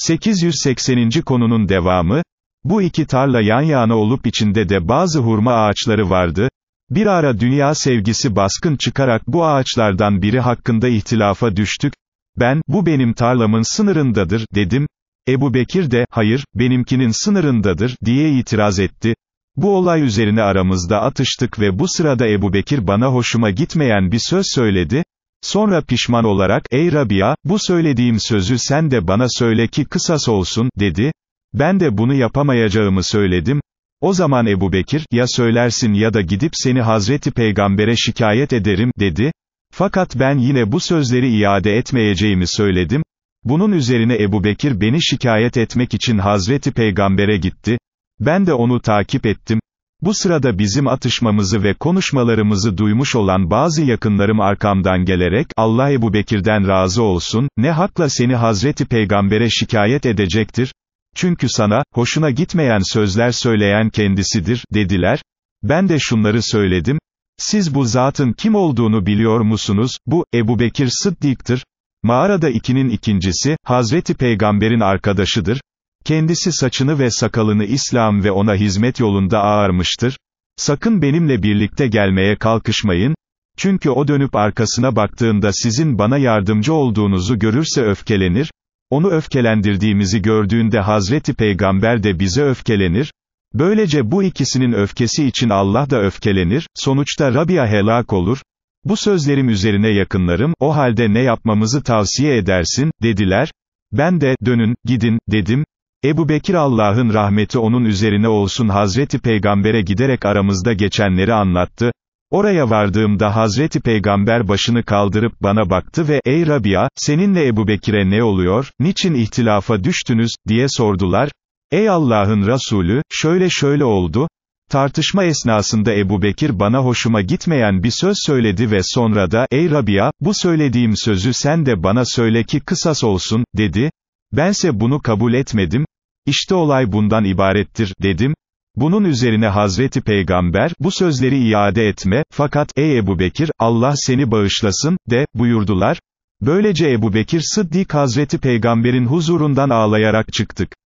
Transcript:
880. konunun devamı, bu iki tarla yan yana olup içinde de bazı hurma ağaçları vardı, bir ara dünya sevgisi baskın çıkarak bu ağaçlardan biri hakkında ihtilafa düştük, ben, bu benim tarlamın sınırındadır, dedim, Ebu Bekir de, hayır, benimkinin sınırındadır, diye itiraz etti, bu olay üzerine aramızda atıştık ve bu sırada Ebu Bekir bana hoşuma gitmeyen bir söz söyledi, Sonra pişman olarak, ey Rabia, bu söylediğim sözü sen de bana söyle ki kısas olsun, dedi. Ben de bunu yapamayacağımı söyledim. O zaman Ebu Bekir, ya söylersin ya da gidip seni Hazreti Peygamber'e şikayet ederim, dedi. Fakat ben yine bu sözleri iade etmeyeceğimi söyledim. Bunun üzerine Ebu Bekir beni şikayet etmek için Hazreti Peygamber'e gitti. Ben de onu takip ettim. Bu sırada bizim atışmamızı ve konuşmalarımızı duymuş olan bazı yakınlarım arkamdan gelerek, Allah Ebu Bekir'den razı olsun, ne hakla seni Hazreti Peygamber'e şikayet edecektir? Çünkü sana, hoşuna gitmeyen sözler söyleyen kendisidir, dediler. Ben de şunları söyledim. Siz bu zatın kim olduğunu biliyor musunuz? Bu, Ebu Bekir Sıddık'tır. Mağarada ikinin ikincisi, Hazreti Peygamber'in arkadaşıdır. Kendisi saçını ve sakalını İslam ve ona hizmet yolunda ağarmıştır. Sakın benimle birlikte gelmeye kalkışmayın, çünkü o dönüp arkasına baktığında sizin bana yardımcı olduğunuzu görürse öfkelenir, onu öfkelendirdiğimizi gördüğünde Hazreti Peygamber de bize öfkelenir, böylece bu ikisinin öfkesi için Allah da öfkelenir, sonuçta Rabia helak olur, bu sözlerim üzerine yakınlarım, o halde ne yapmamızı tavsiye edersin, dediler, ben de, dönün, gidin, dedim, Ebu Bekir Allah'ın rahmeti onun üzerine olsun Hazreti Peygamber'e giderek aramızda geçenleri anlattı. Oraya vardığımda Hazreti Peygamber başını kaldırıp bana baktı ve, ey Rabia, seninle Ebu Bekir'e ne oluyor, niçin ihtilafa düştünüz, diye sordular. Ey Allah'ın Resulü, şöyle şöyle oldu, Tartışma esnasında Ebu Bekir bana hoşuma gitmeyen bir söz söyledi ve sonra da, ey Rabia, bu söylediğim sözü sen de bana söyle ki kısas olsun, dedi. Bense bunu kabul etmedim, işte olay bundan ibarettir, dedim. Bunun üzerine Hazreti Peygamber, bu sözleri iade etme, fakat, ey Ebu Bekir, Allah seni bağışlasın, de, buyurdular. Böylece Ebu Bekir Sıddik Hazreti Peygamberin huzurundan ağlayarak çıktık.